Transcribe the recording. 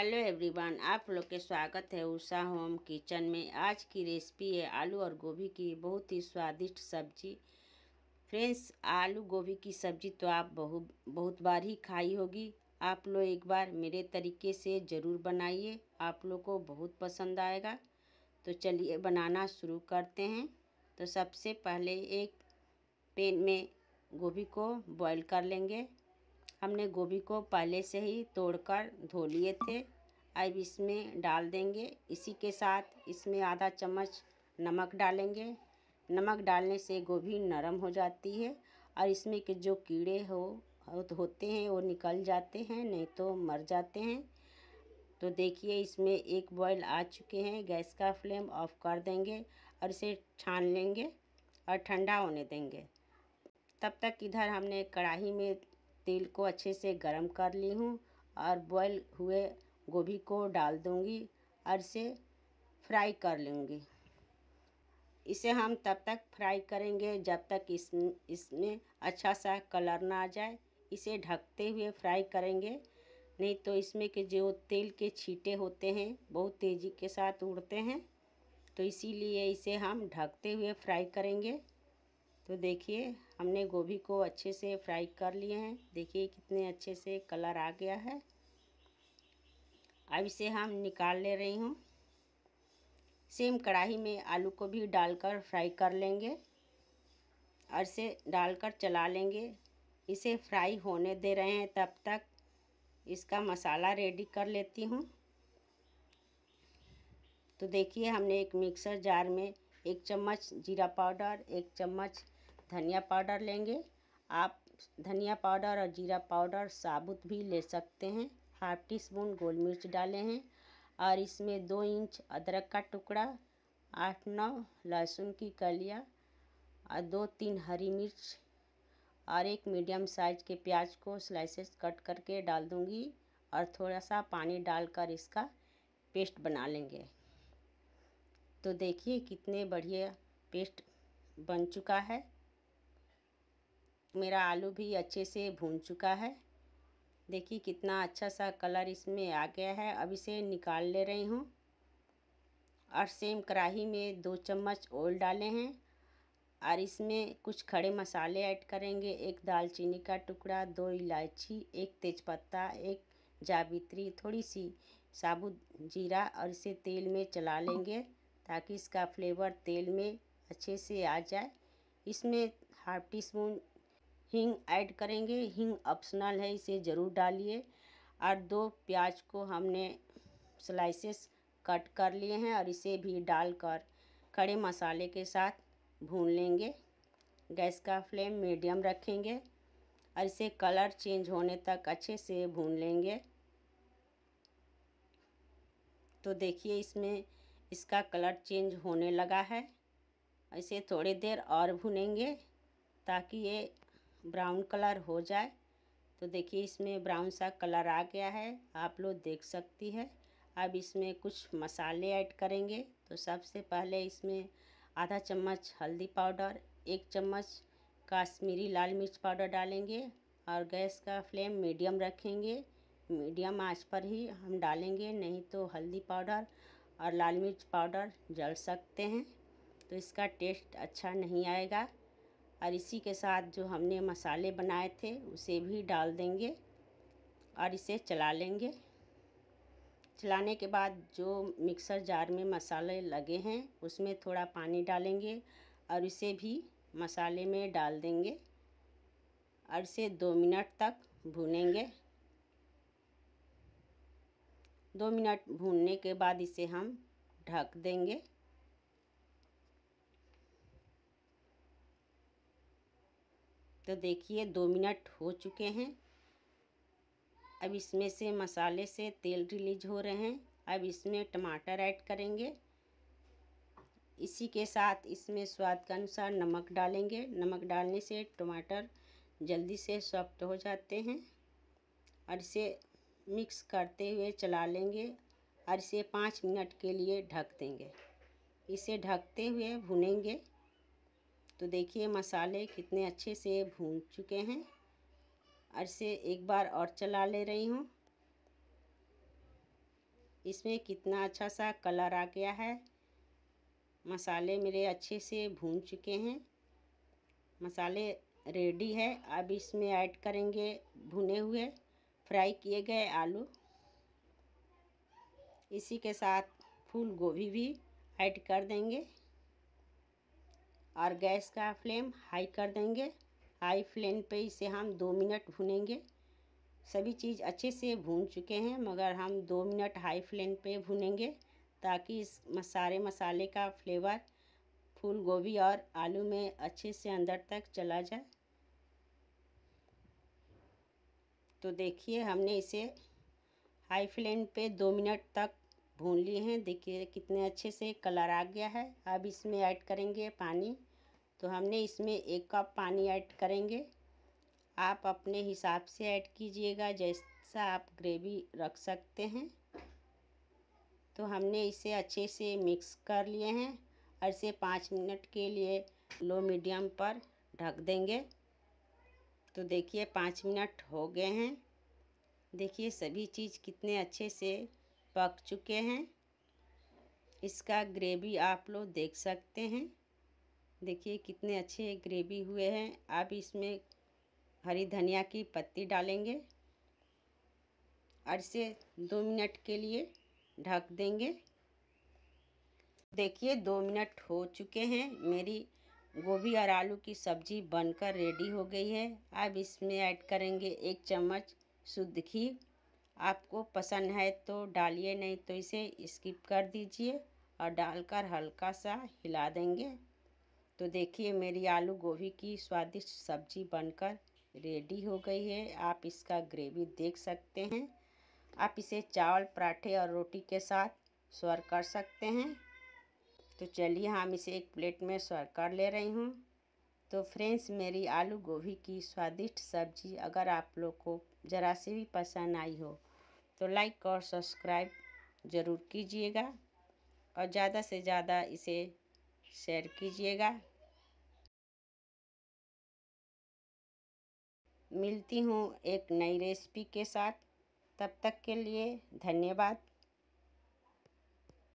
hello everyone आप लोग के स्वागत है उषा होम किचन में आज की रेसिपी है आलू और गोभी की बहुत ही स्वादिष्ट सब्जी फ्रेंड्स आलू गोभी की सब्जी तो आप बहु बहुत बार ही खाई होगी आप लोग एक बार मेरे तरीके से ज़रूर बनाइए आप लोग को बहुत पसंद आएगा तो चलिए बनाना शुरू करते हैं तो सबसे पहले एक पेन में गोभी को बॉईल कर लेंगे हमने गोभी को पहले से ही तोड़कर धो लिए थे अब इसमें डाल देंगे इसी के साथ इसमें आधा चम्मच नमक डालेंगे नमक डालने से गोभी नरम हो जाती है और इसमें के जो कीड़े हो होते हैं वो निकल जाते हैं नहीं तो मर जाते हैं तो देखिए इसमें एक बॉयल आ चुके हैं गैस का फ्लेम ऑफ कर देंगे और इसे छान लेंगे और ठंडा होने देंगे तब तक इधर हमने कढ़ाई में तेल को अच्छे से गर्म कर ली हूँ और बॉयल हुए गोभी को डाल दूँगी और इसे फ्राई कर लूँगी इसे हम तब तक फ्राई करेंगे जब तक इस इसमें अच्छा सा कलर ना आ जाए इसे ढकते हुए फ्राई करेंगे नहीं तो इसमें के जो तेल के छींटे होते हैं बहुत तेज़ी के साथ उड़ते हैं तो इसीलिए इसे हम ढकते हुए फ्राई करेंगे तो देखिए हमने गोभी को अच्छे से फ्राई कर लिए हैं देखिए कितने अच्छे से कलर आ गया है अब इसे हम निकाल ले रही हूँ सेम कढ़ाई में आलू को भी डालकर फ्राई कर लेंगे और इसे डालकर चला लेंगे इसे फ्राई होने दे रहे हैं तब तक इसका मसाला रेडी कर लेती हूँ तो देखिए हमने एक मिक्सर जार में एक चम्मच जीरा पाउडर एक चम्मच धनिया पाउडर लेंगे आप धनिया पाउडर और जीरा पाउडर साबुत भी ले सकते हैं हाफ टी स्पून गोल मिर्च डाले हैं और इसमें दो इंच अदरक का टुकड़ा आठ नौ लहसुन की कलिया और दो तीन हरी मिर्च और एक मीडियम साइज के प्याज को स्लाइसेस कट करके डाल दूंगी और थोड़ा सा पानी डालकर इसका पेस्ट बना लेंगे तो देखिए कितने बढ़िया पेस्ट बन चुका है मेरा आलू भी अच्छे से भून चुका है देखिए कितना अच्छा सा कलर इसमें आ गया है अब इसे निकाल ले रही हूँ और सेम कढ़ाही में दो चम्मच ऑयल डाले हैं और इसमें कुछ खड़े मसाले ऐड करेंगे एक दालचीनी का टुकड़ा दो इलायची एक तेज़पत्ता एक जावित्री थोड़ी सी साबुत जीरा और इसे तेल में चला लेंगे ताकि इसका फ्लेवर तेल में अच्छे से आ जाए इसमें हाफ टी स्पून हींग ऐड करेंगे हींग ऑप्शनल है इसे ज़रूर डालिए और दो प्याज को हमने स्लाइसेस कट कर लिए हैं और इसे भी डालकर खड़े मसाले के साथ भून लेंगे गैस का फ्लेम मीडियम रखेंगे और इसे कलर चेंज होने तक अच्छे से भून लेंगे तो देखिए इसमें इसका कलर चेंज होने लगा है इसे थोड़ी देर और भुनेंगे ताकि ये ब्राउन कलर हो जाए तो देखिए इसमें ब्राउन सा कलर आ गया है आप लोग देख सकती है अब इसमें कुछ मसाले ऐड करेंगे तो सबसे पहले इसमें आधा चम्मच हल्दी पाउडर एक चम्मच काश्मीरी लाल मिर्च पाउडर डालेंगे और गैस का फ्लेम मीडियम रखेंगे मीडियम आंच पर ही हम डालेंगे नहीं तो हल्दी पाउडर और लाल मिर्च पाउडर जल सकते हैं तो इसका टेस्ट अच्छा नहीं आएगा और इसी के साथ जो हमने मसाले बनाए थे उसे भी डाल देंगे और इसे चला लेंगे चलाने के बाद जो मिक्सर जार में मसाले लगे हैं उसमें थोड़ा पानी डालेंगे और इसे भी मसाले में डाल देंगे और इसे दो मिनट तक भूनेंगे दो मिनट भूनने के बाद इसे हम ढक देंगे तो देखिए दो मिनट हो चुके हैं अब इसमें से मसाले से तेल रिलीज हो रहे हैं अब इसमें टमाटर ऐड करेंगे इसी के साथ इसमें स्वाद के अनुसार नमक डालेंगे नमक डालने से टमाटर जल्दी से सॉफ्ट हो जाते हैं और इसे मिक्स करते हुए चला लेंगे और इसे पाँच मिनट के लिए ढक देंगे इसे ढकते हुए भुनेंगे तो देखिए मसाले कितने अच्छे से भून चुके हैं और इसे एक बार और चला ले रही हूँ इसमें कितना अच्छा सा कलर आ गया है मसाले मेरे अच्छे से भून चुके हैं मसाले रेडी है अब इसमें ऐड करेंगे भुने हुए फ्राई किए गए आलू इसी के साथ फूल गोभी भी ऐड कर देंगे और गैस का फ्लेम हाई कर देंगे हाई फ्लेम पे इसे हम दो मिनट भुनेंगे सभी चीज़ अच्छे से भून चुके हैं मगर हम दो मिनट हाई फ्लेम पे भुनेंगे ताकि इस सारे मसाले का फ्लेवर फूल गोभी और आलू में अच्छे से अंदर तक चला जाए तो देखिए हमने इसे हाई फ्लेम पे दो मिनट तक भून लिए हैं देखिए कितने अच्छे से कलर आ गया है अब इसमें ऐड करेंगे पानी तो हमने इसमें एक कप पानी ऐड करेंगे आप अपने हिसाब से ऐड कीजिएगा जैसा आप ग्रेवी रख सकते हैं तो हमने इसे अच्छे से मिक्स कर लिए हैं और इसे पाँच मिनट के लिए लो मीडियम पर ढक देंगे तो देखिए पाँच मिनट हो गए हैं देखिए सभी चीज़ कितने अच्छे से पक चुके हैं इसका ग्रेवी आप लोग देख सकते हैं देखिए कितने अच्छे ग्रेवी हुए हैं आप इसमें हरी धनिया की पत्ती डालेंगे और इसे दो मिनट के लिए ढक देंगे देखिए दो मिनट हो चुके हैं मेरी गोभी और आलू की सब्ज़ी बनकर रेडी हो गई है अब इसमें ऐड करेंगे एक चम्मच शुद्ध घी आपको पसंद है तो डालिए नहीं तो इसे स्किप कर दीजिए और डालकर हल्का सा हिला देंगे तो देखिए मेरी आलू गोभी की स्वादिष्ट सब्जी बनकर रेडी हो गई है आप इसका ग्रेवी देख सकते हैं आप इसे चावल पराठे और रोटी के साथ स्वर कर सकते हैं तो चलिए हम इसे एक प्लेट में स्वर कर ले रही हूँ तो फ्रेंड्स मेरी आलू गोभी की स्वादिष्ट सब्जी अगर आप लोग को ज़रा सी भी पसंद आई हो तो लाइक और सब्सक्राइब ज़रूर कीजिएगा और ज़्यादा से ज़्यादा इसे शेयर कीजिएगा मिलती हूँ एक नई रेसिपी के साथ तब तक के लिए धन्यवाद